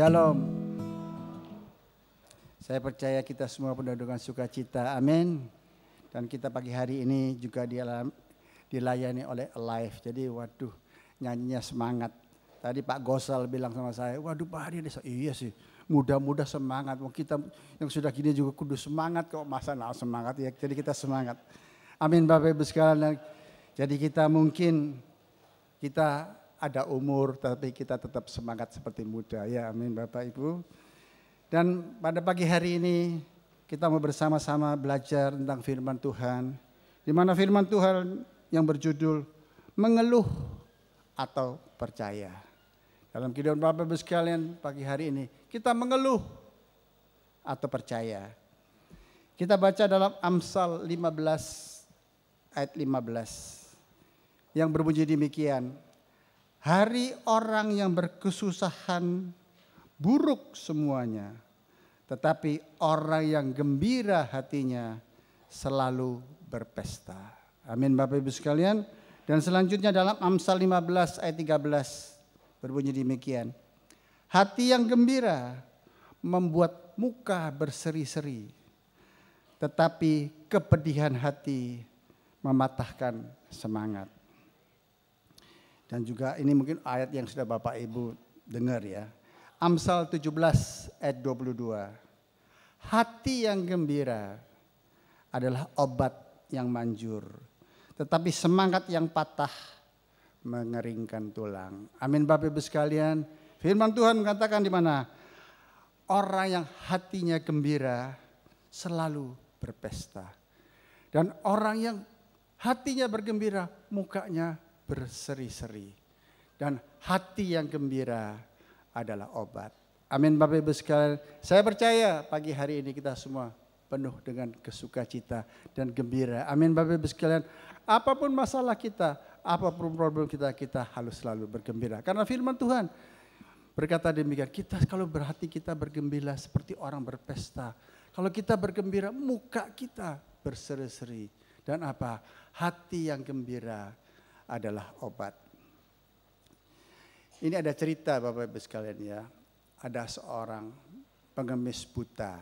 Shalom. Saya percaya kita semua penuh dengan sukacita. Amin. Dan kita pagi hari ini juga dilayani oleh Alive. Jadi waduh nyanyinya semangat. Tadi Pak Gosal bilang sama saya, waduh Pak hari ini, iya sih mudah-mudah semangat. Kita yang sudah gini juga kudu semangat kok masa nah semangat ya. Jadi kita semangat. Amin Bapak Ibu sekalian. Jadi kita mungkin kita ada umur tapi kita tetap semangat seperti muda. Ya amin Bapak Ibu. Dan pada pagi hari ini kita mau bersama-sama belajar tentang firman Tuhan. Di mana firman Tuhan yang berjudul mengeluh atau percaya. Dalam kehidupan Bapak Ibu sekalian pagi hari ini kita mengeluh atau percaya. Kita baca dalam Amsal 15 ayat 15 yang berbunyi demikian. Hari orang yang berkesusahan buruk semuanya. Tetapi orang yang gembira hatinya selalu berpesta. Amin Bapak Ibu sekalian. Dan selanjutnya dalam Amsal 15 ayat 13 berbunyi demikian. Hati yang gembira membuat muka berseri-seri. Tetapi kepedihan hati mematahkan semangat. Dan juga ini mungkin ayat yang sudah Bapak Ibu dengar ya. Amsal 17 ayat 22. Hati yang gembira adalah obat yang manjur. Tetapi semangat yang patah mengeringkan tulang. Amin Bapak Ibu sekalian. Firman Tuhan mengatakan di mana? Orang yang hatinya gembira selalu berpesta. Dan orang yang hatinya bergembira, mukanya berseri-seri. Dan hati yang gembira adalah obat. Amin Bapak Ibu sekalian. Saya percaya pagi hari ini kita semua penuh dengan kesukacita dan gembira. Amin Bapak Ibu sekalian. Apapun masalah kita, apapun problem kita, kita harus selalu bergembira. Karena firman Tuhan berkata demikian, kita kalau berhati kita bergembira seperti orang berpesta. Kalau kita bergembira, muka kita berseri-seri. Dan apa? Hati yang gembira adalah obat. Ini ada cerita Bapak Ibu sekalian ya. Ada seorang pengemis buta.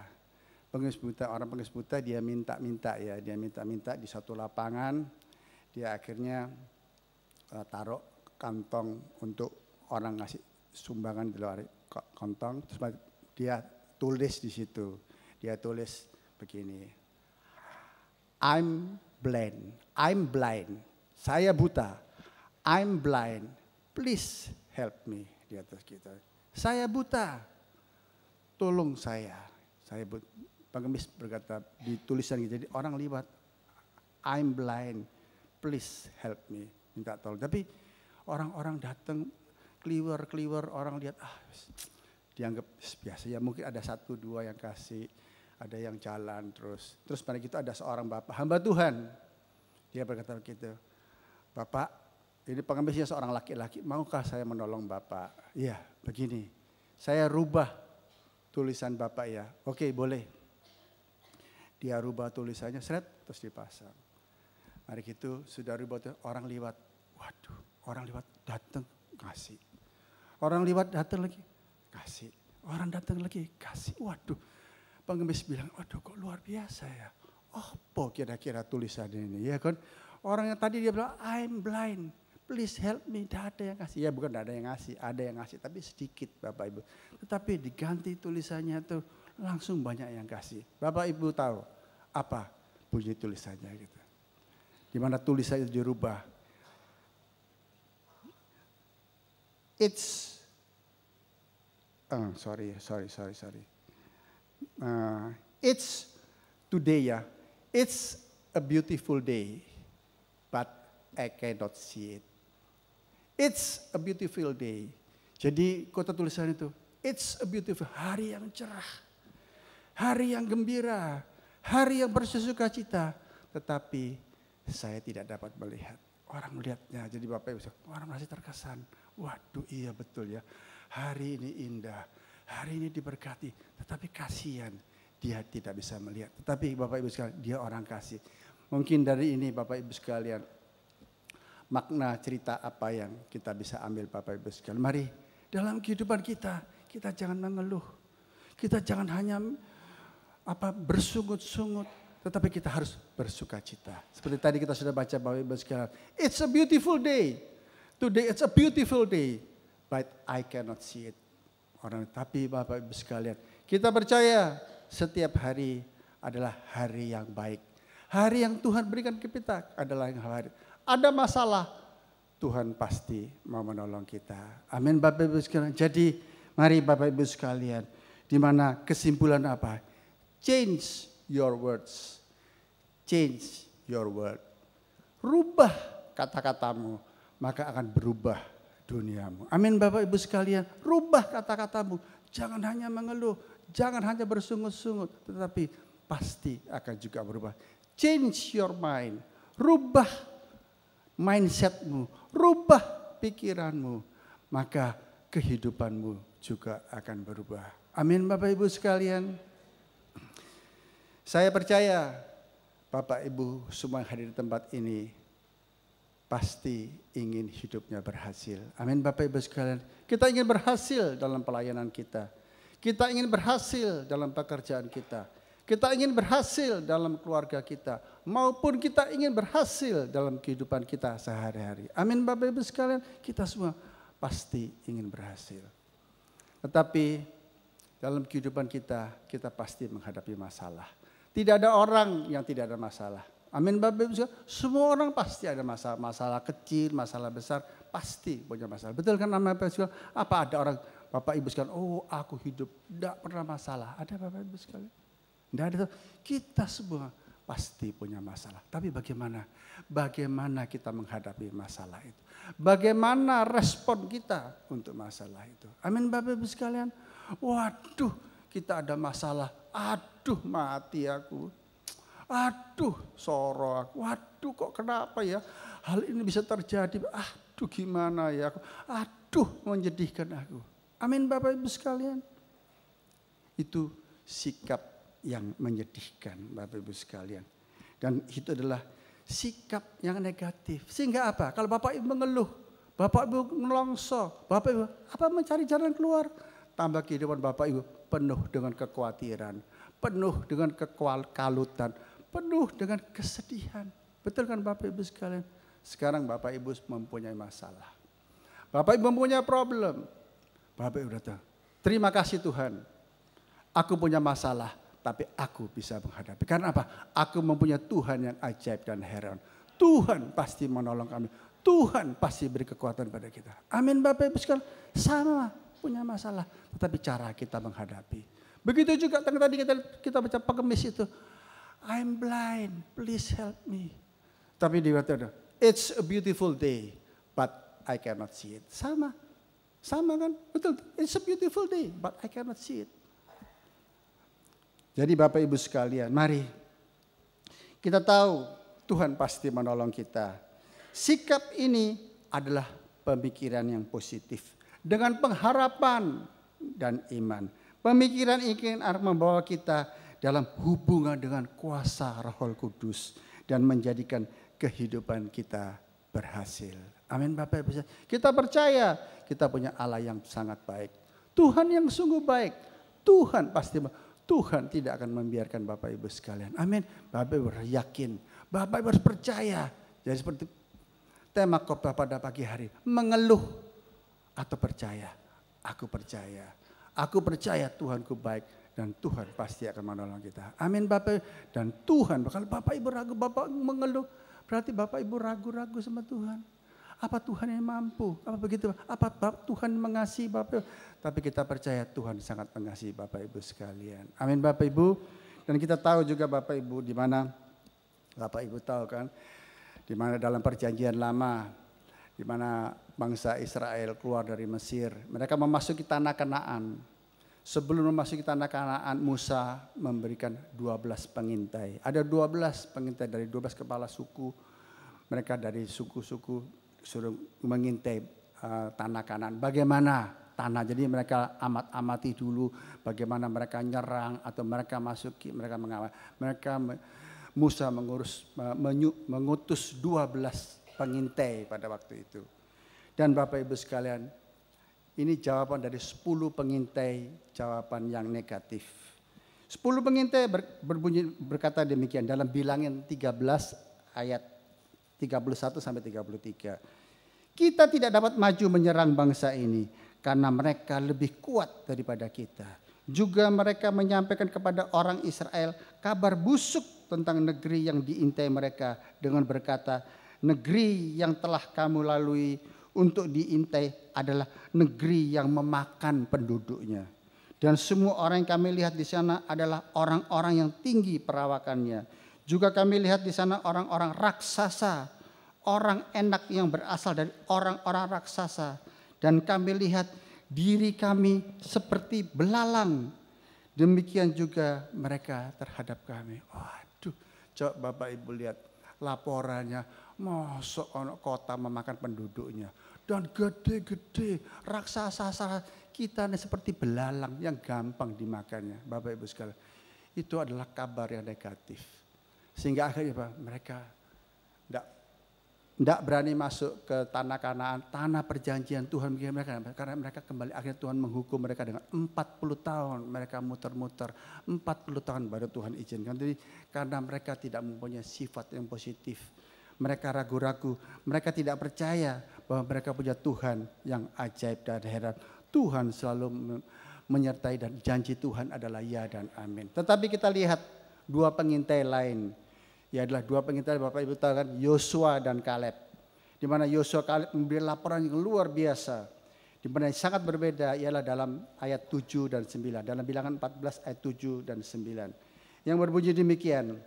Pengemis buta, orang pengemis buta dia minta-minta ya. Dia minta-minta di satu lapangan. Dia akhirnya uh, taruh kantong untuk orang ngasih sumbangan di luar kantong. Terus dia tulis di situ. Dia tulis begini. I'm blind. I'm blind saya buta. I'm blind. Please help me. Di atas kita. Saya buta. Tolong saya. Saya buta. Pengemis berkata di tulisan gitu. Jadi orang lihat. I'm blind. Please help me. Minta tolong. Tapi orang-orang datang keliwer-keliwer orang lihat ah dianggap biasa ya mungkin ada satu dua yang kasih ada yang jalan terus terus pada kita gitu ada seorang bapak hamba Tuhan dia berkata begitu Bapak, ini pengemisnya seorang laki-laki, maukah saya menolong Bapak? Iya, begini, saya rubah tulisan Bapak ya. Oke, boleh. Dia rubah tulisannya, seret, terus dipasang. Hari itu sudah rubah orang lewat. Waduh, orang lewat datang, kasih. Orang lewat datang lagi, kasih. Orang datang lagi, kasih. Waduh, pengemis bilang, waduh kok luar biasa ya. Oh, kira-kira tulisan ini, ya kan? Orang yang tadi dia bilang, I'm blind. Please help me, tidak ada yang kasih. Ya bukan tidak ada yang kasih, ada yang kasih. Tapi sedikit Bapak Ibu. Tetapi diganti tulisannya itu langsung banyak yang kasih. Bapak Ibu tahu apa bunyi tulisannya gitu. Di mana tulisannya dirubah. It's, oh, sorry, sorry, sorry, sorry. Uh, it's today ya. It's a beautiful day but I cannot see it. It's a beautiful day. Jadi kota tulisan itu, it's a beautiful hari yang cerah, hari yang gembira, hari yang bersuka cita. Tetapi saya tidak dapat melihat. Orang melihatnya, jadi Bapak Ibu, orang masih terkesan. Waduh iya betul ya, hari ini indah, hari ini diberkati. Tetapi kasihan, dia tidak bisa melihat. Tetapi Bapak Ibu sekalian, dia orang kasih Mungkin dari ini Bapak Ibu sekalian, makna cerita apa yang kita bisa ambil Bapak Ibu sekalian. Mari dalam kehidupan kita, kita jangan mengeluh. Kita jangan hanya apa bersungut-sungut, tetapi kita harus bersuka cita. Seperti tadi kita sudah baca Bapak Ibu sekalian, it's a beautiful day. Today it's a beautiful day, but I cannot see it. Orang tapi Bapak Ibu sekalian, kita percaya setiap hari adalah hari yang baik Hari yang Tuhan berikan ke kita adalah yang hari. Ada masalah, Tuhan pasti mau menolong kita. Amin Bapak Ibu sekalian. Jadi mari Bapak Ibu sekalian, di mana kesimpulan apa? Change your words. Change your word. Rubah kata-katamu, maka akan berubah duniamu. Amin Bapak Ibu sekalian, rubah kata-katamu. Jangan hanya mengeluh, jangan hanya bersungut-sungut, tetapi pasti akan juga berubah. Change your mind. Rubah mindsetmu. Rubah pikiranmu. Maka kehidupanmu juga akan berubah. Amin Bapak Ibu sekalian. Saya percaya Bapak Ibu semua yang hadir di tempat ini pasti ingin hidupnya berhasil. Amin Bapak Ibu sekalian. Kita ingin berhasil dalam pelayanan kita. Kita ingin berhasil dalam pekerjaan kita. Kita ingin berhasil dalam keluarga kita, maupun kita ingin berhasil dalam kehidupan kita sehari-hari. Amin Bapak Ibu sekalian, kita semua pasti ingin berhasil. Tetapi dalam kehidupan kita, kita pasti menghadapi masalah. Tidak ada orang yang tidak ada masalah. Amin Bapak Ibu sekalian, semua orang pasti ada masalah, masalah kecil, masalah besar, pasti punya masalah. Betul kan nama Bapak Ibu sekalian? Apa ada orang Bapak Ibu sekalian, oh aku hidup, tidak pernah masalah. Ada Bapak Ibu sekalian? Tidak ada Kita semua pasti punya masalah. Tapi bagaimana? Bagaimana kita menghadapi masalah itu? Bagaimana respon kita untuk masalah itu? Amin Bapak Ibu sekalian. Waduh kita ada masalah. Aduh mati aku. Aduh sorok aku. Waduh kok kenapa ya? Hal ini bisa terjadi. Aduh gimana ya aku. Aduh menjadikan aku. Amin Bapak Ibu sekalian. Itu sikap yang menyedihkan Bapak Ibu sekalian. Dan itu adalah sikap yang negatif. Sehingga apa? Kalau Bapak Ibu mengeluh, Bapak Ibu melongso, Bapak Ibu apa mencari jalan keluar? Tambah kehidupan Bapak Ibu penuh dengan kekhawatiran, penuh dengan kekalutan, penuh dengan kesedihan. Betul kan Bapak Ibu sekalian? Sekarang Bapak Ibu mempunyai masalah. Bapak Ibu mempunyai problem. Bapak Ibu datang. Terima kasih Tuhan. Aku punya masalah tapi aku bisa menghadapi. Karena apa? Aku mempunyai Tuhan yang ajaib dan heran. Tuhan pasti menolong kami. Tuhan pasti beri kekuatan pada kita. Amin Bapak Ibu sekalian. Sama punya masalah. Tetapi cara kita menghadapi. Begitu juga tadi kita, kita baca pengemis itu. I'm blind, please help me. Tapi di waktu it's a beautiful day, but I cannot see it. Sama, sama kan? Betul, it's a beautiful day, but I cannot see it. Jadi Bapak Ibu sekalian, mari kita tahu Tuhan pasti menolong kita. Sikap ini adalah pemikiran yang positif dengan pengharapan dan iman. Pemikiran ini membawa kita dalam hubungan dengan kuasa Roh Kudus dan menjadikan kehidupan kita berhasil. Amin Bapak Ibu. Kita percaya kita punya Allah yang sangat baik. Tuhan yang sungguh baik. Tuhan pasti Tuhan tidak akan membiarkan Bapak Ibu sekalian. Amin. Bapak Ibu yakin. Bapak Ibu harus percaya. Jadi seperti tema kota pada pagi hari. Mengeluh atau percaya. Aku percaya. Aku percaya Tuhanku baik. Dan Tuhan pasti akan menolong kita. Amin Bapak. Ibu. Dan Tuhan, kalau Bapak Ibu ragu, Bapak mengeluh. Berarti Bapak Ibu ragu-ragu sama Tuhan. Apa Tuhan yang mampu? Apa begitu? Apa Tuhan mengasihi Bapak? Tapi kita percaya Tuhan sangat mengasihi Bapak Ibu sekalian. Amin Bapak Ibu. Dan kita tahu juga Bapak Ibu di mana Bapak Ibu tahu kan di mana dalam perjanjian lama di mana bangsa Israel keluar dari Mesir, mereka memasuki tanah Kanaan. Sebelum memasuki tanah Kanaan, Musa memberikan 12 pengintai. Ada 12 pengintai dari 12 kepala suku. Mereka dari suku-suku suruh mengintai eh, tanah kanan. Bagaimana tanah? Jadi mereka amat-amati dulu bagaimana mereka nyerang atau mereka masuki, mereka mengawal. Mereka Musa mengurus mengutus dua belas pengintai pada waktu itu. Dan Bapak Ibu sekalian, ini jawaban dari sepuluh pengintai jawaban yang negatif. sepuluh pengintai berbunyi berkata demikian dalam tiga 13 ayat 31 sampai 33. Kita tidak dapat maju menyerang bangsa ini karena mereka lebih kuat daripada kita. Juga mereka menyampaikan kepada orang Israel kabar busuk tentang negeri yang diintai mereka dengan berkata, negeri yang telah kamu lalui untuk diintai adalah negeri yang memakan penduduknya. Dan semua orang yang kami lihat di sana adalah orang-orang yang tinggi perawakannya juga kami lihat di sana orang-orang raksasa, orang enak yang berasal dari orang-orang raksasa. Dan kami lihat diri kami seperti belalang. Demikian juga mereka terhadap kami. Waduh, coba Bapak Ibu lihat laporannya. Masuk ono kota memakan penduduknya. Dan gede-gede, raksasa kita ini seperti belalang yang gampang dimakannya. Bapak Ibu sekalian, itu adalah kabar yang negatif. Sehingga akhirnya apa? Mereka tidak tidak berani masuk ke tanah kanaan, tanah perjanjian Tuhan bagi mereka. Karena mereka kembali, akhirnya Tuhan menghukum mereka dengan 40 tahun. Mereka muter-muter, 40 tahun baru Tuhan izinkan. Jadi karena mereka tidak mempunyai sifat yang positif. Mereka ragu-ragu, mereka tidak percaya bahwa mereka punya Tuhan yang ajaib dan heran. Tuhan selalu menyertai dan janji Tuhan adalah ya dan amin. Tetapi kita lihat dua pengintai lain ya adalah dua pengintai Bapak Ibu tahu kan Yosua dan Kaleb. Di mana Yosua Kaleb memberi laporan yang luar biasa. Di mana yang sangat berbeda ialah dalam ayat 7 dan 9. Dalam bilangan 14 ayat 7 dan 9. Yang berbunyi demikian.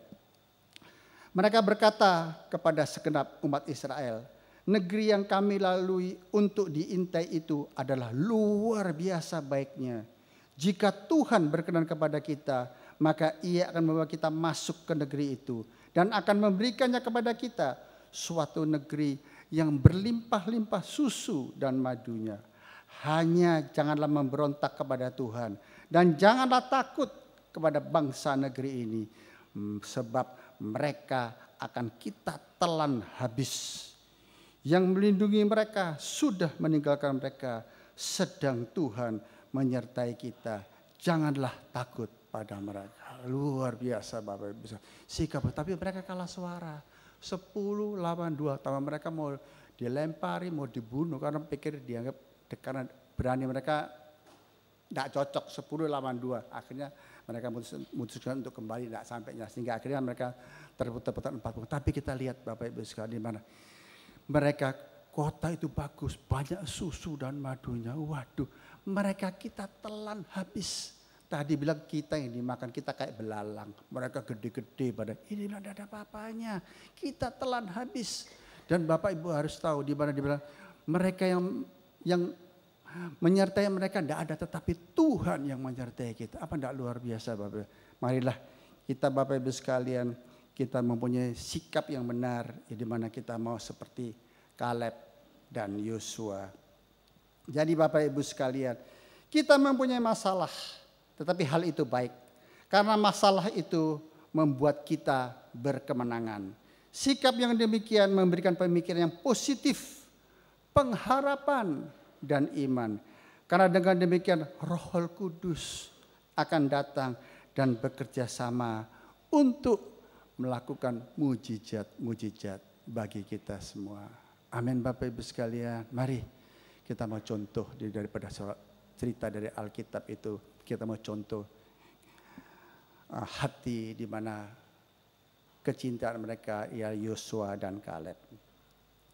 Mereka berkata kepada segenap umat Israel, negeri yang kami lalui untuk diintai itu adalah luar biasa baiknya. Jika Tuhan berkenan kepada kita, maka ia akan membawa kita masuk ke negeri itu dan akan memberikannya kepada kita suatu negeri yang berlimpah-limpah susu dan madunya. Hanya janganlah memberontak kepada Tuhan dan janganlah takut kepada bangsa negeri ini mm, sebab mereka akan kita telan habis. Yang melindungi mereka sudah meninggalkan mereka sedang Tuhan menyertai kita. Janganlah takut pada mereka. Luar biasa Bapak Ibu. Sikap, tapi mereka kalah suara. 10 lawan 2, tambah mereka mau dilempari, mau dibunuh karena pikir dianggap karena berani mereka tidak cocok 10 lawan 2. Akhirnya mereka memutuskan untuk kembali tidak sampainya. Sehingga akhirnya mereka terputar-putar 40. Tapi kita lihat Bapak Ibu sekalian di mana. Mereka kota itu bagus, banyak susu dan madunya. Waduh, mereka kita telan habis Tadi bilang kita yang dimakan, kita kayak belalang. Mereka gede-gede pada ini tidak ada apa-apanya. Kita telan habis. Dan Bapak Ibu harus tahu di mana dibilang mereka yang yang menyertai mereka tidak ada tetapi Tuhan yang menyertai kita. Apa tidak luar biasa Bapak? Marilah kita Bapak Ibu sekalian kita mempunyai sikap yang benar ya, di mana kita mau seperti Kaleb dan Yosua. Jadi Bapak Ibu sekalian, kita mempunyai masalah tetapi hal itu baik. Karena masalah itu membuat kita berkemenangan. Sikap yang demikian memberikan pemikiran yang positif, pengharapan, dan iman. Karena dengan demikian roh kudus akan datang dan bekerja sama untuk melakukan mujizat-mujizat bagi kita semua. Amin Bapak Ibu sekalian. Mari kita mau contoh daripada cerita dari Alkitab itu kita mau contoh eh, hati di mana kecintaan mereka ya Yosua dan Kaleb.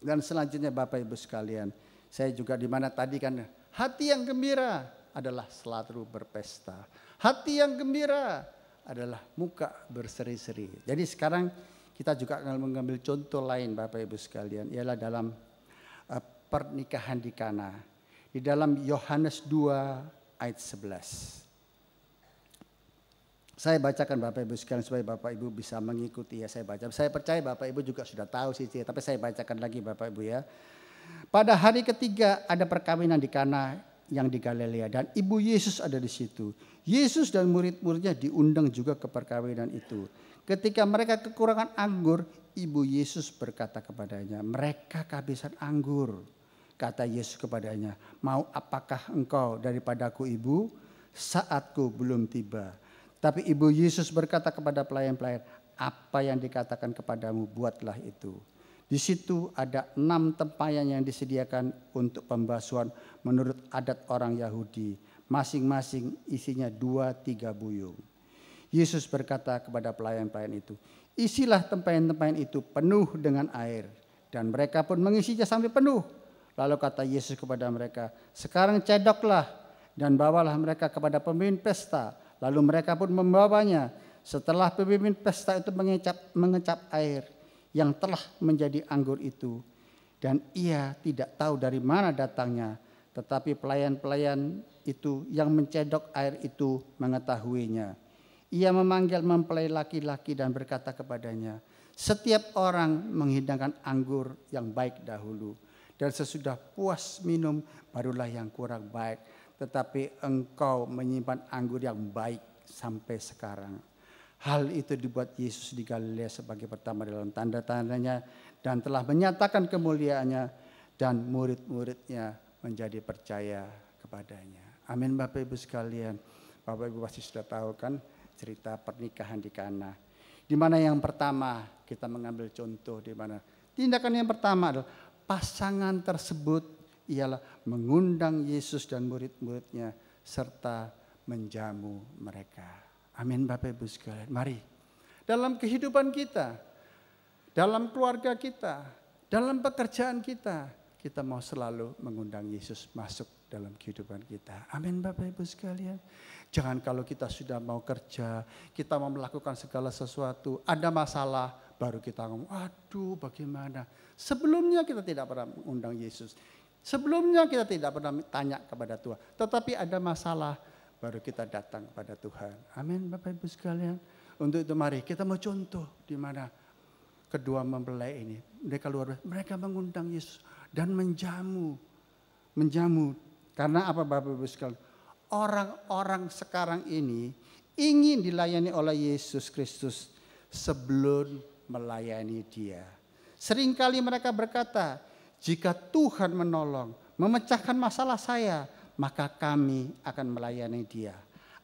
Dan selanjutnya Bapak Ibu sekalian, saya juga di mana tadi kan hati yang gembira adalah selalu berpesta. Hati yang gembira adalah muka berseri-seri. Jadi sekarang kita juga akan mengambil contoh lain Bapak Ibu sekalian ialah dalam eh, pernikahan di Kana di dalam Yohanes 2 ayat 11. Saya bacakan Bapak Ibu sekalian supaya Bapak Ibu bisa mengikuti ya saya baca. Saya percaya Bapak Ibu juga sudah tahu sih, tapi saya bacakan lagi Bapak Ibu ya. Pada hari ketiga ada perkawinan di Kana yang di Galilea dan ibu Yesus ada di situ. Yesus dan murid-muridnya diundang juga ke perkawinan itu. Ketika mereka kekurangan anggur, ibu Yesus berkata kepadanya, "Mereka kehabisan anggur." Kata Yesus kepadanya, mau apakah engkau daripadaku ibu? Saatku belum tiba. Tapi ibu Yesus berkata kepada pelayan-pelayan, apa yang dikatakan kepadamu buatlah itu. Di situ ada enam tempayan yang disediakan untuk pembasuhan menurut adat orang Yahudi. Masing-masing isinya dua tiga buyung. Yesus berkata kepada pelayan-pelayan itu, isilah tempayan-tempayan itu penuh dengan air. Dan mereka pun mengisinya sampai penuh. Lalu kata Yesus kepada mereka, sekarang cedoklah dan bawalah mereka kepada pemimpin pesta. Lalu mereka pun membawanya. Setelah pemimpin pesta itu mengecap, mengecap air yang telah menjadi anggur itu. Dan ia tidak tahu dari mana datangnya. Tetapi pelayan-pelayan itu yang mencedok air itu mengetahuinya. Ia memanggil mempelai laki-laki dan berkata kepadanya, setiap orang menghidangkan anggur yang baik dahulu dan sesudah puas minum, barulah yang kurang baik. Tetapi engkau menyimpan anggur yang baik sampai sekarang. Hal itu dibuat Yesus di Galilea sebagai pertama dalam tanda-tandanya dan telah menyatakan kemuliaannya dan murid-muridnya menjadi percaya kepadanya. Amin Bapak Ibu sekalian. Bapak Ibu pasti sudah tahu kan cerita pernikahan di Kana. Di mana yang pertama kita mengambil contoh di mana tindakan yang pertama adalah pasangan tersebut ialah mengundang Yesus dan murid-muridnya serta menjamu mereka. Amin Bapak Ibu sekalian. Mari dalam kehidupan kita, dalam keluarga kita, dalam pekerjaan kita, kita mau selalu mengundang Yesus masuk dalam kehidupan kita. Amin Bapak Ibu sekalian. Jangan kalau kita sudah mau kerja, kita mau melakukan segala sesuatu, ada masalah, baru kita ngomong, aduh bagaimana. Sebelumnya kita tidak pernah mengundang Yesus. Sebelumnya kita tidak pernah tanya kepada Tuhan. Tetapi ada masalah, baru kita datang kepada Tuhan. Amin Bapak Ibu sekalian. Untuk itu mari kita mau contoh di mana kedua mempelai ini. Mereka luar biasa. Mereka mengundang Yesus dan menjamu. Menjamu. Karena apa Bapak Ibu sekalian? Orang-orang sekarang ini ingin dilayani oleh Yesus Kristus sebelum melayani dia. Seringkali mereka berkata, jika Tuhan menolong, memecahkan masalah saya, maka kami akan melayani dia.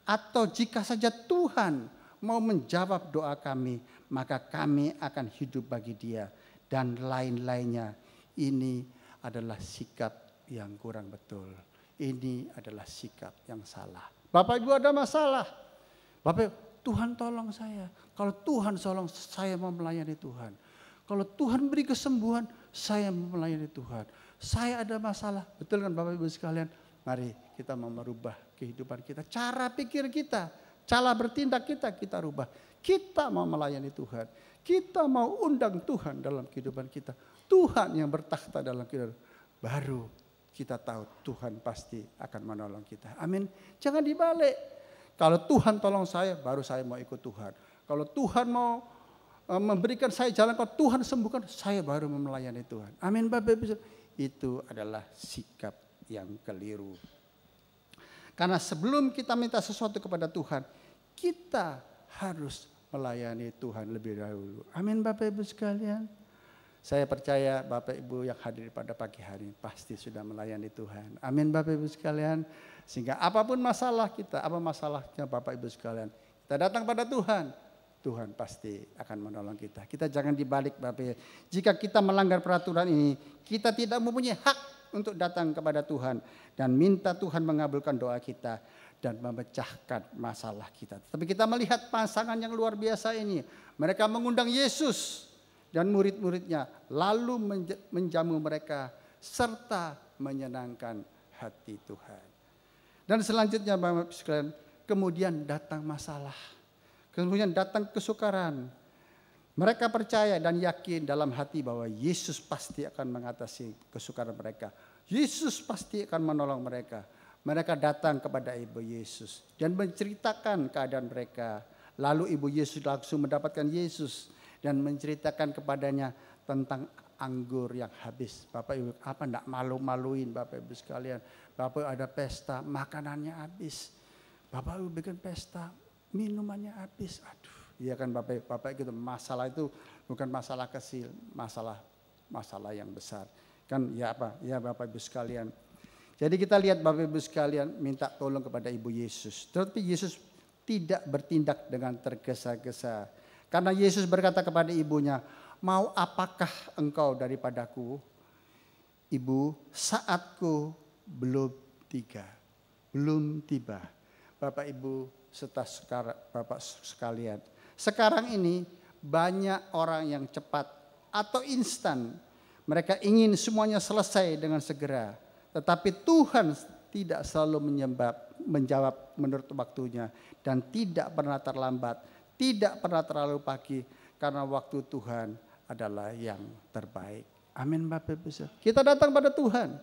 Atau jika saja Tuhan mau menjawab doa kami, maka kami akan hidup bagi dia. Dan lain-lainnya, ini adalah sikap yang kurang betul. Ini adalah sikap yang salah. Bapak Ibu ada masalah. Bapak Tuhan tolong saya. Kalau Tuhan tolong saya mau melayani Tuhan. Kalau Tuhan beri kesembuhan, saya mau melayani Tuhan. Saya ada masalah, betul kan Bapak Ibu sekalian? Mari kita mau merubah kehidupan kita, cara pikir kita, cara bertindak kita, kita rubah. Kita mau melayani Tuhan. Kita mau undang Tuhan dalam kehidupan kita. Tuhan yang bertakhta dalam kehidupan. Baru kita tahu Tuhan pasti akan menolong kita. Amin. Jangan dibalik. Kalau Tuhan tolong saya, baru saya mau ikut Tuhan. Kalau Tuhan mau eh, memberikan saya jalan, kalau Tuhan sembuhkan, saya baru melayani Tuhan. Amin, Bapak Ibu. Itu adalah sikap yang keliru. Karena sebelum kita minta sesuatu kepada Tuhan, kita harus melayani Tuhan lebih dahulu. Amin Bapak Ibu sekalian. Saya percaya Bapak Ibu yang hadir pada pagi hari pasti sudah melayani Tuhan. Amin Bapak Ibu sekalian. Sehingga apapun masalah kita, apa masalahnya Bapak Ibu sekalian. Kita datang pada Tuhan. Tuhan pasti akan menolong kita. Kita jangan dibalik Bapak. ibu. Jika kita melanggar peraturan ini, kita tidak mempunyai hak untuk datang kepada Tuhan. Dan minta Tuhan mengabulkan doa kita dan memecahkan masalah kita. Tapi kita melihat pasangan yang luar biasa ini. Mereka mengundang Yesus dan murid-muridnya lalu menjamu mereka serta menyenangkan hati Tuhan. Dan selanjutnya Bapak sekalian, kemudian datang masalah. Kemudian datang kesukaran. Mereka percaya dan yakin dalam hati bahwa Yesus pasti akan mengatasi kesukaran mereka. Yesus pasti akan menolong mereka. Mereka datang kepada Ibu Yesus dan menceritakan keadaan mereka. Lalu Ibu Yesus langsung mendapatkan Yesus dan menceritakan kepadanya tentang anggur yang habis. Bapak Ibu, apa enggak malu-maluin Bapak Ibu sekalian. Bapak Ibu ada pesta, makanannya habis. Bapak Ibu bikin pesta, minumannya habis. Aduh, iya kan Bapak Ibu, Bapak gitu. Masalah itu bukan masalah kecil, masalah masalah yang besar. Kan ya apa? Ya Bapak Ibu sekalian. Jadi kita lihat Bapak Ibu sekalian minta tolong kepada Ibu Yesus. Tetapi Yesus tidak bertindak dengan tergesa-gesa karena Yesus berkata kepada ibunya, mau apakah engkau daripadaku? Ibu, saatku belum tiga, belum tiba. Bapak Ibu serta sekarang, Bapak sekalian. Sekarang ini banyak orang yang cepat atau instan. Mereka ingin semuanya selesai dengan segera. Tetapi Tuhan tidak selalu menyebab, menjawab menurut waktunya dan tidak pernah terlambat tidak pernah terlalu pagi karena waktu Tuhan adalah yang terbaik. Amin Bapak Ibu. Kita datang pada Tuhan.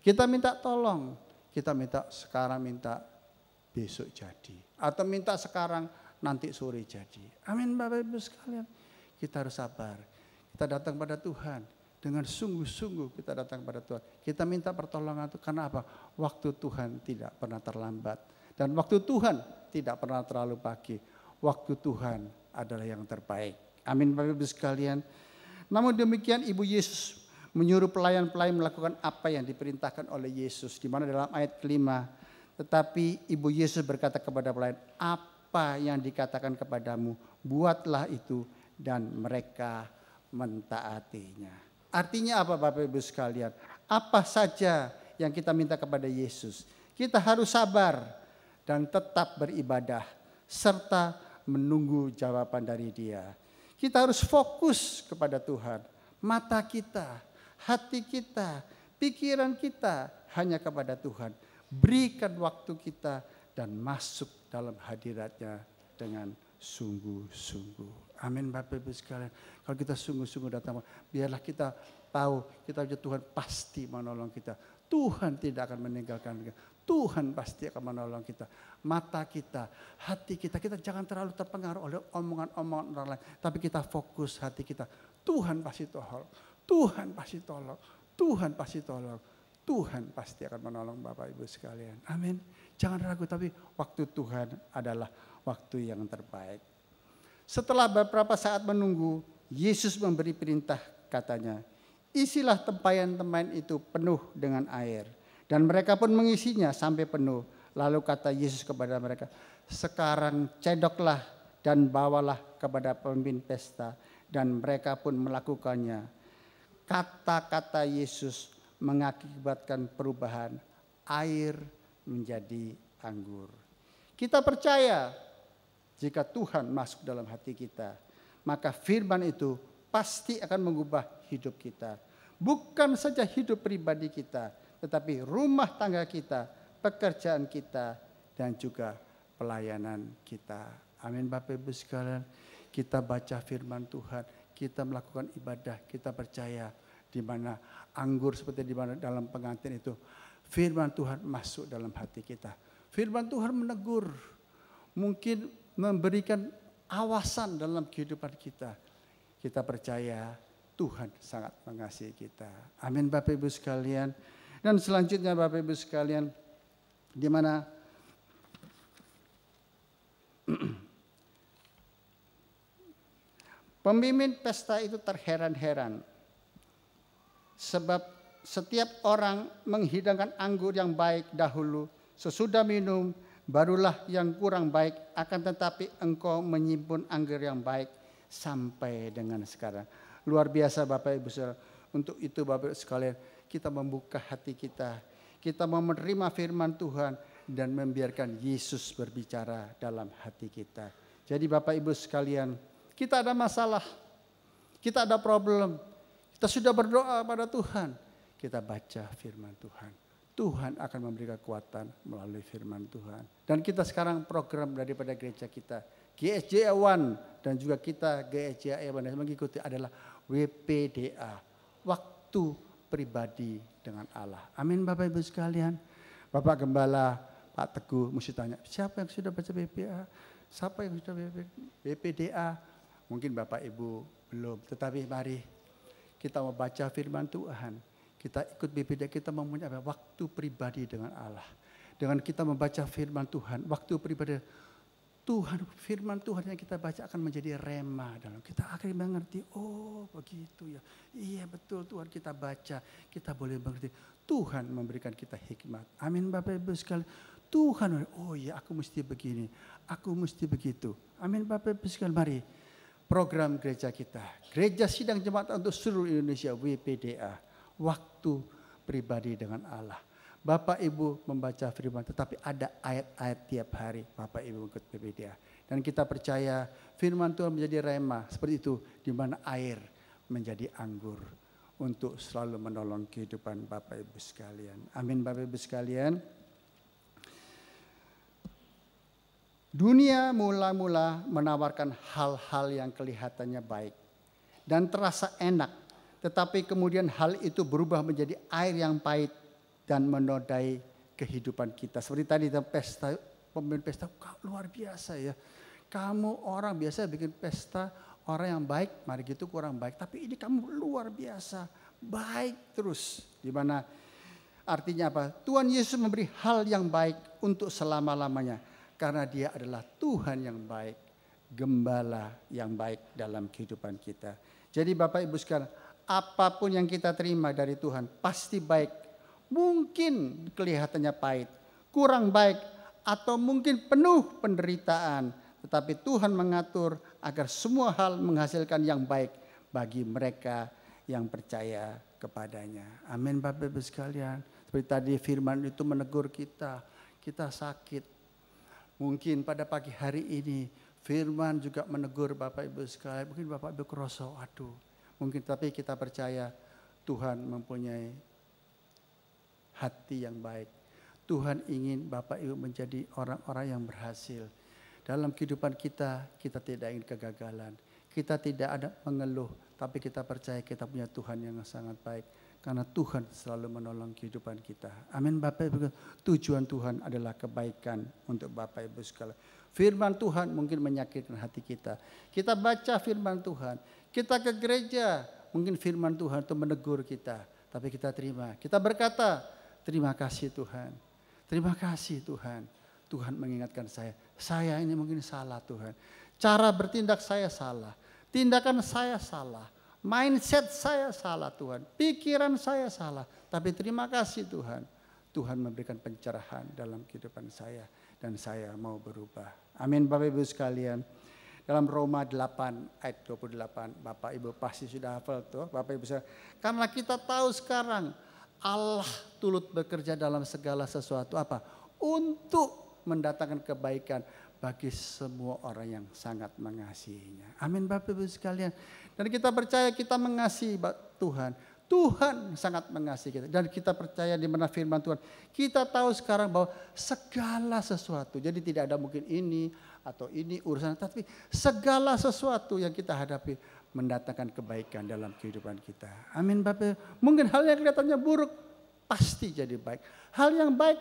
Kita minta tolong. Kita minta sekarang minta besok jadi. Atau minta sekarang nanti sore jadi. Amin Bapak Ibu sekalian. Kita harus sabar. Kita datang pada Tuhan. Dengan sungguh-sungguh kita datang pada Tuhan. Kita minta pertolongan itu karena apa? Waktu Tuhan tidak pernah terlambat. Dan waktu Tuhan tidak pernah terlalu pagi waktu Tuhan adalah yang terbaik. Amin Bapak Ibu sekalian. Namun demikian Ibu Yesus menyuruh pelayan-pelayan melakukan apa yang diperintahkan oleh Yesus. Di mana dalam ayat kelima. Tetapi Ibu Yesus berkata kepada pelayan, apa yang dikatakan kepadamu, buatlah itu dan mereka mentaatinya. Artinya apa Bapak Ibu sekalian? Apa saja yang kita minta kepada Yesus. Kita harus sabar dan tetap beribadah serta menunggu jawaban dari dia. Kita harus fokus kepada Tuhan. Mata kita, hati kita, pikiran kita hanya kepada Tuhan. Berikan waktu kita dan masuk dalam hadiratnya dengan sungguh-sungguh. Amin Bapak Ibu sekalian. Kalau kita sungguh-sungguh datang, biarlah kita tahu kita Tuhan pasti menolong kita. Tuhan tidak akan meninggalkan kita. Tuhan pasti akan menolong kita. Mata kita, hati kita, kita jangan terlalu terpengaruh oleh omongan-omongan orang lain. Tapi kita fokus hati kita. Tuhan pasti tolong. Tuhan pasti tolong. Tuhan pasti tolong. Tuhan pasti akan menolong Bapak Ibu sekalian. Amin. Jangan ragu tapi waktu Tuhan adalah waktu yang terbaik. Setelah beberapa saat menunggu, Yesus memberi perintah katanya, isilah tempayan-tempayan itu penuh dengan air. Dan mereka pun mengisinya sampai penuh. Lalu kata Yesus kepada mereka, sekarang cedoklah dan bawalah kepada pemimpin pesta. Dan mereka pun melakukannya. Kata-kata Yesus mengakibatkan perubahan air menjadi anggur. Kita percaya jika Tuhan masuk dalam hati kita, maka firman itu pasti akan mengubah hidup kita. Bukan saja hidup pribadi kita, tetapi rumah tangga kita, pekerjaan kita, dan juga pelayanan kita. Amin Bapak Ibu sekalian, kita baca firman Tuhan, kita melakukan ibadah, kita percaya di mana anggur seperti di mana dalam pengantin itu firman Tuhan masuk dalam hati kita. Firman Tuhan menegur, mungkin memberikan awasan dalam kehidupan kita. Kita percaya Tuhan sangat mengasihi kita. Amin Bapak Ibu sekalian. Dan selanjutnya Bapak Ibu sekalian, di mana pemimpin pesta itu terheran-heran. Sebab setiap orang menghidangkan anggur yang baik dahulu, sesudah minum barulah yang kurang baik, akan tetapi engkau menyimpan anggur yang baik sampai dengan sekarang. Luar biasa Bapak Ibu Saudara. Untuk itu Bapak Ibu sekalian, kita membuka hati kita. Kita mau menerima firman Tuhan dan membiarkan Yesus berbicara dalam hati kita. Jadi Bapak Ibu sekalian, kita ada masalah, kita ada problem, kita sudah berdoa pada Tuhan, kita baca firman Tuhan. Tuhan akan memberi kekuatan melalui firman Tuhan. Dan kita sekarang program daripada gereja kita, gsj One dan juga kita gsj One yang mengikuti adalah WPDA, waktu pribadi dengan Allah. Amin Bapak Ibu sekalian. Bapak Gembala, Pak Teguh mesti tanya, siapa yang sudah baca BPA? Siapa yang sudah BPDA? Mungkin Bapak Ibu belum, tetapi mari kita membaca firman Tuhan. Kita ikut BPDA, kita mempunyai waktu pribadi dengan Allah. Dengan kita membaca firman Tuhan, waktu pribadi Tuhan, firman Tuhan yang kita baca akan menjadi rema dalam kita akhirnya mengerti. Oh, begitu ya. Iya betul Tuhan kita baca, kita boleh mengerti. Tuhan memberikan kita hikmat. Amin Bapak Ibu sekalian. Tuhan, oh iya aku mesti begini, aku mesti begitu. Amin Bapak Ibu sekalian. Mari program gereja kita, Gereja Sidang Jemaat untuk seluruh Indonesia WPDA, waktu pribadi dengan Allah Bapak Ibu membaca firman, tetapi ada ayat-ayat tiap hari Bapak Ibu ikut dia. Dan kita percaya firman Tuhan menjadi rema, seperti itu di mana air menjadi anggur untuk selalu menolong kehidupan Bapak Ibu sekalian. Amin Bapak Ibu sekalian. Dunia mula-mula menawarkan hal-hal yang kelihatannya baik dan terasa enak, tetapi kemudian hal itu berubah menjadi air yang pahit dan menodai kehidupan kita. Seperti tadi pesta, pemimpin pesta luar biasa ya. Kamu orang biasa bikin pesta, orang yang baik, mari gitu kurang baik. Tapi ini kamu luar biasa, baik terus. Di mana artinya apa? Tuhan Yesus memberi hal yang baik untuk selama-lamanya. Karena dia adalah Tuhan yang baik, gembala yang baik dalam kehidupan kita. Jadi Bapak Ibu sekalian, apapun yang kita terima dari Tuhan pasti baik mungkin kelihatannya pahit, kurang baik, atau mungkin penuh penderitaan. Tetapi Tuhan mengatur agar semua hal menghasilkan yang baik bagi mereka yang percaya kepadanya. Amin Bapak Ibu sekalian. Seperti tadi firman itu menegur kita, kita sakit. Mungkin pada pagi hari ini firman juga menegur Bapak Ibu sekalian. Mungkin Bapak Ibu kerosok, aduh. Mungkin tapi kita percaya Tuhan mempunyai hati yang baik. Tuhan ingin Bapak Ibu menjadi orang-orang yang berhasil. Dalam kehidupan kita, kita tidak ingin kegagalan. Kita tidak ada mengeluh, tapi kita percaya kita punya Tuhan yang sangat baik. Karena Tuhan selalu menolong kehidupan kita. Amin Bapak Ibu. Tujuan Tuhan adalah kebaikan untuk Bapak Ibu sekalian. Firman Tuhan mungkin menyakitkan hati kita. Kita baca firman Tuhan. Kita ke gereja. Mungkin firman Tuhan itu menegur kita. Tapi kita terima. Kita berkata, Terima kasih Tuhan. Terima kasih Tuhan. Tuhan mengingatkan saya. Saya ini mungkin salah Tuhan. Cara bertindak saya salah. Tindakan saya salah. Mindset saya salah Tuhan. Pikiran saya salah. Tapi terima kasih Tuhan. Tuhan memberikan pencerahan dalam kehidupan saya. Dan saya mau berubah. Amin Bapak Ibu sekalian. Dalam Roma 8 ayat 28. Bapak Ibu pasti sudah hafal tuh. Bapak Ibu saya. Karena kita tahu sekarang Allah turut bekerja dalam segala sesuatu apa? Untuk mendatangkan kebaikan bagi semua orang yang sangat mengasihinya. Amin Bapak Ibu sekalian. Dan kita percaya kita mengasihi Tuhan. Tuhan sangat mengasihi kita. Dan kita percaya di mana firman Tuhan. Kita tahu sekarang bahwa segala sesuatu. Jadi tidak ada mungkin ini atau ini urusan. Tapi segala sesuatu yang kita hadapi mendatangkan kebaikan dalam kehidupan kita. Amin Bapak. Mungkin hal yang kelihatannya buruk pasti jadi baik. Hal yang baik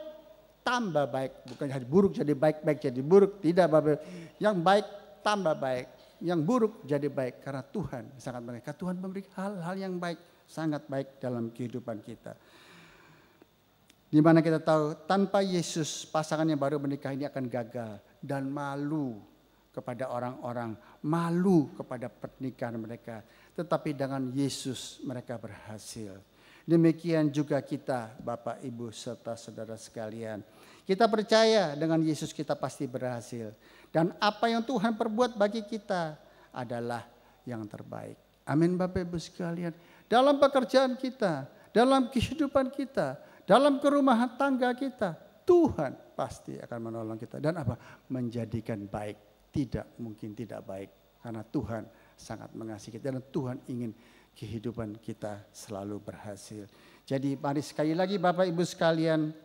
tambah baik, bukan jadi buruk jadi baik, baik jadi buruk. Tidak Bapak. Yang baik tambah baik, yang buruk jadi baik karena Tuhan sangat baik. Tuhan memberi hal-hal yang baik, sangat baik dalam kehidupan kita. Di mana kita tahu tanpa Yesus pasangan yang baru menikah ini akan gagal dan malu kepada orang-orang, malu kepada pernikahan mereka. Tetapi dengan Yesus mereka berhasil. Demikian juga kita Bapak Ibu serta saudara sekalian. Kita percaya dengan Yesus kita pasti berhasil. Dan apa yang Tuhan perbuat bagi kita adalah yang terbaik. Amin Bapak Ibu sekalian. Dalam pekerjaan kita, dalam kehidupan kita, dalam kerumahan tangga kita, Tuhan pasti akan menolong kita dan apa? menjadikan baik tidak mungkin tidak baik karena Tuhan sangat mengasihi kita dan Tuhan ingin kehidupan kita selalu berhasil. Jadi mari sekali lagi Bapak Ibu sekalian,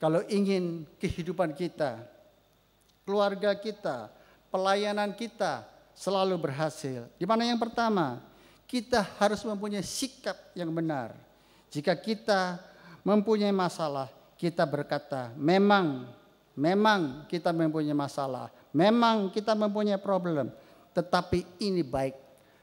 kalau ingin kehidupan kita, keluarga kita, pelayanan kita selalu berhasil. Di mana yang pertama? Kita harus mempunyai sikap yang benar. Jika kita mempunyai masalah, kita berkata, memang, memang kita mempunyai masalah Memang kita mempunyai problem, tetapi ini baik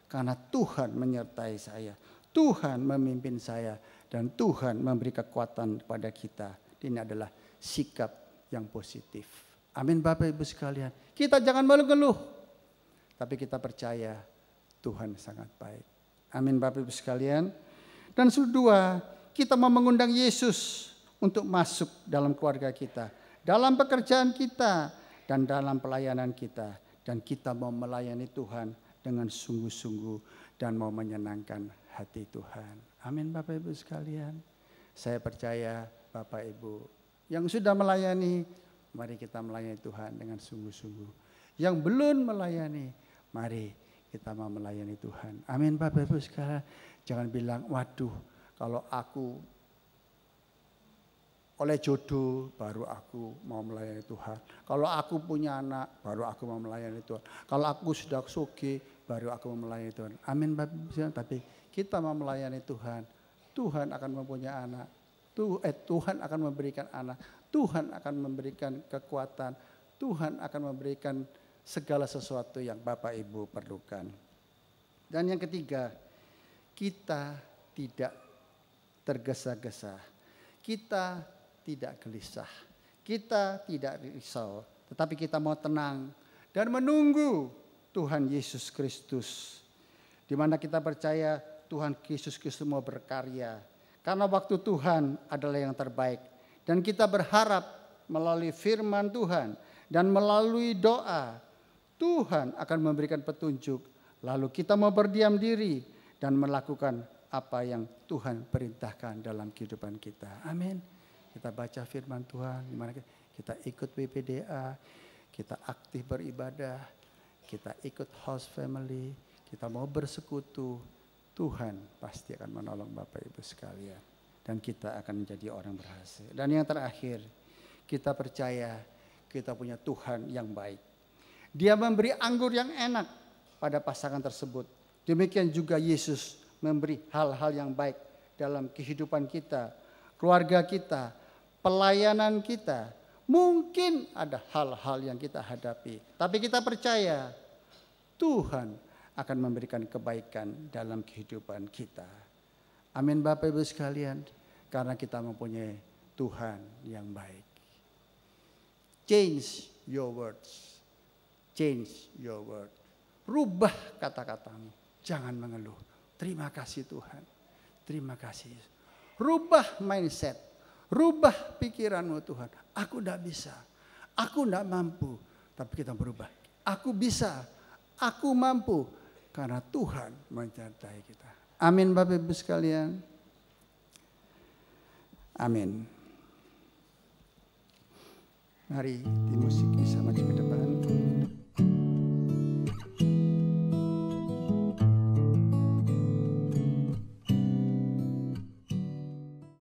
karena Tuhan menyertai saya. Tuhan memimpin saya dan Tuhan memberi kekuatan kepada kita. Ini adalah sikap yang positif. Amin Bapak Ibu sekalian. Kita jangan malu geluh, Tapi kita percaya Tuhan sangat baik. Amin Bapak Ibu sekalian. Dan dua, kita mau mengundang Yesus untuk masuk dalam keluarga kita. Dalam pekerjaan kita, dan dalam pelayanan kita. Dan kita mau melayani Tuhan dengan sungguh-sungguh dan mau menyenangkan hati Tuhan. Amin Bapak Ibu sekalian. Saya percaya Bapak Ibu yang sudah melayani, mari kita melayani Tuhan dengan sungguh-sungguh. Yang belum melayani, mari kita mau melayani Tuhan. Amin Bapak Ibu sekalian. Jangan bilang, waduh kalau aku oleh jodoh baru aku mau melayani Tuhan. Kalau aku punya anak baru aku mau melayani Tuhan. Kalau aku sudah suki baru aku mau melayani Tuhan. Amin tapi kita mau melayani Tuhan. Tuhan akan mempunyai anak. Tuh, eh, Tuhan akan memberikan anak. Tuhan akan memberikan kekuatan. Tuhan akan memberikan segala sesuatu yang Bapak Ibu perlukan. Dan yang ketiga, kita tidak tergesa-gesa. Kita tidak gelisah. Kita tidak risau, tetapi kita mau tenang dan menunggu Tuhan Yesus Kristus. Di mana kita percaya Tuhan Yesus Kristus mau berkarya. Karena waktu Tuhan adalah yang terbaik. Dan kita berharap melalui firman Tuhan dan melalui doa Tuhan akan memberikan petunjuk. Lalu kita mau berdiam diri dan melakukan apa yang Tuhan perintahkan dalam kehidupan kita. Amin kita baca firman Tuhan, di kita ikut BPDA, kita aktif beribadah, kita ikut house family, kita mau bersekutu, Tuhan pasti akan menolong Bapak Ibu sekalian dan kita akan menjadi orang berhasil. Dan yang terakhir, kita percaya kita punya Tuhan yang baik. Dia memberi anggur yang enak pada pasangan tersebut. Demikian juga Yesus memberi hal-hal yang baik dalam kehidupan kita keluarga kita, pelayanan kita. Mungkin ada hal-hal yang kita hadapi, tapi kita percaya Tuhan akan memberikan kebaikan dalam kehidupan kita. Amin, Bapak Ibu sekalian, karena kita mempunyai Tuhan yang baik. Change your words, change your word, rubah kata-katamu, jangan mengeluh. Terima kasih, Tuhan. Terima kasih. Rubah mindset. Rubah pikiranmu Tuhan. Aku tidak bisa. Aku tidak mampu. Tapi kita berubah. Aku bisa. Aku mampu. Karena Tuhan mencintai kita. Amin Bapak Ibu sekalian. Amin. Mari di musik sama sama.